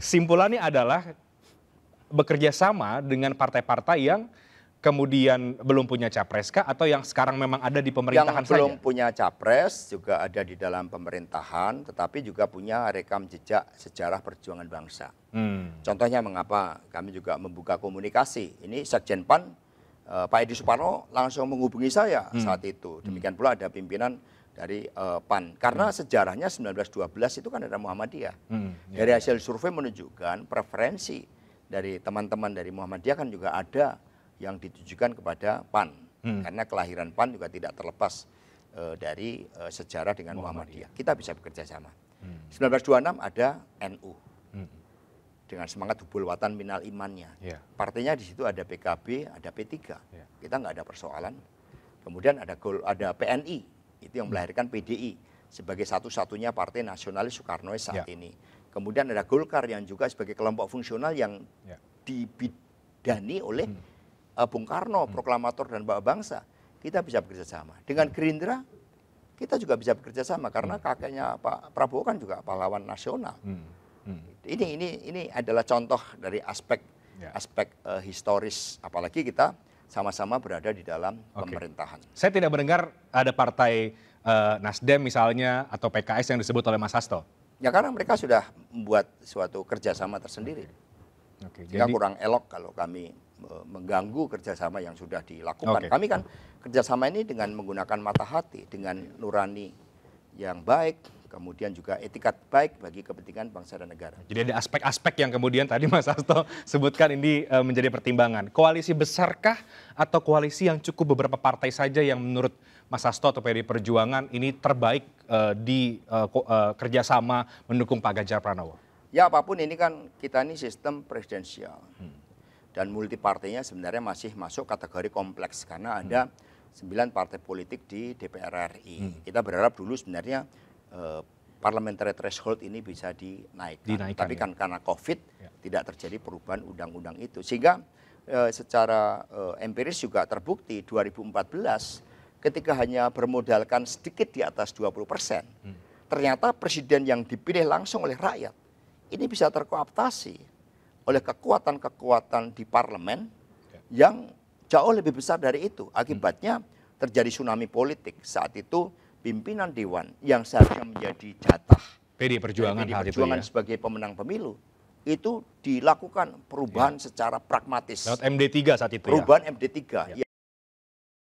simpulannya adalah bekerja sama dengan partai-partai yang kemudian belum punya capres kah atau yang sekarang memang ada di pemerintahan yang saja? belum punya capres juga ada di dalam pemerintahan tetapi juga punya rekam jejak sejarah perjuangan bangsa. Hmm. Contohnya mengapa kami juga membuka komunikasi. Ini Sekjen PAN eh, Pak Edi Suparno langsung menghubungi saya hmm. saat itu. Hmm. Demikian pula ada pimpinan dari uh, PAN karena hmm. sejarahnya 1912 itu kan ada Muhammadiyah. Hmm, iya. Dari hasil survei menunjukkan preferensi dari teman-teman dari Muhammadiyah kan juga ada yang ditujukan kepada PAN hmm. karena kelahiran PAN juga tidak terlepas uh, dari uh, sejarah dengan Muhammadiyah. Muhammadiyah. Kita bisa bekerja sama. Hmm. 1926 ada NU. Hmm. Dengan semangat hubul watan minal imannya. Yeah. Partainya di situ ada PKB, ada P3. Yeah. Kita nggak ada persoalan. Kemudian ada ada PNI itu yang melahirkan PDI sebagai satu-satunya partai nasionalis Soekarnois saat ya. ini. Kemudian ada Golkar yang juga sebagai kelompok fungsional yang ya. dibidani oleh hmm. Eh, Bung Karno, hmm. proklamator dan bapak bangsa. Kita bisa bekerja sama. Dengan ya. Gerindra kita juga bisa bekerja sama karena hmm. kakeknya Pak Prabowo kan juga pahlawan nasional. Hmm. Hmm. Ini ini ini adalah contoh dari aspek ya. aspek uh, historis apalagi kita sama-sama berada di dalam okay. pemerintahan. Saya tidak mendengar ada partai uh, Nasdem misalnya atau PKS yang disebut oleh Mas Hasto. Ya karena mereka sudah membuat suatu kerjasama tersendiri. Okay. Okay. Jadi kurang elok kalau kami eh, mengganggu kerjasama yang sudah dilakukan. Okay. Kami kan kerjasama ini dengan menggunakan mata hati, dengan nurani yang baik, kemudian juga etikat baik bagi kepentingan bangsa dan negara. Jadi ada aspek-aspek yang kemudian tadi Mas Asto sebutkan ini e, menjadi pertimbangan. Koalisi besarkah atau koalisi yang cukup beberapa partai saja yang menurut Mas Asto atau PD Perjuangan ini terbaik e, di e, kerjasama mendukung Pak Ganjar Pranowo? Ya apapun ini kan kita ini sistem presidensial. Hmm. Dan multipartainya sebenarnya masih masuk kategori kompleks karena ada hmm. 9 partai politik di DPR RI. Hmm. Kita berharap dulu sebenarnya eh, parliamentary threshold ini bisa dinaikkan. dinaikkan Tapi ya. kan ya. karena COVID ya. tidak terjadi perubahan undang-undang itu. Sehingga eh, secara e, empiris juga terbukti 2014 ketika hanya bermodalkan sedikit di atas 20 persen, hmm. ternyata presiden yang dipilih langsung oleh rakyat ini bisa terkooptasi oleh kekuatan-kekuatan di parlemen ya. yang jauh lebih besar dari itu. Hmm. Akibatnya hmm. terjadi tsunami politik. Saat itu pimpinan dewan yang seharusnya menjadi jatah PD Perjuangan, PD Perjuangan itu, ya? sebagai pemenang pemilu itu dilakukan perubahan ya. secara pragmatis. Lewat MD3 saat itu. Ya. Perubahan ya? MD3. Ya.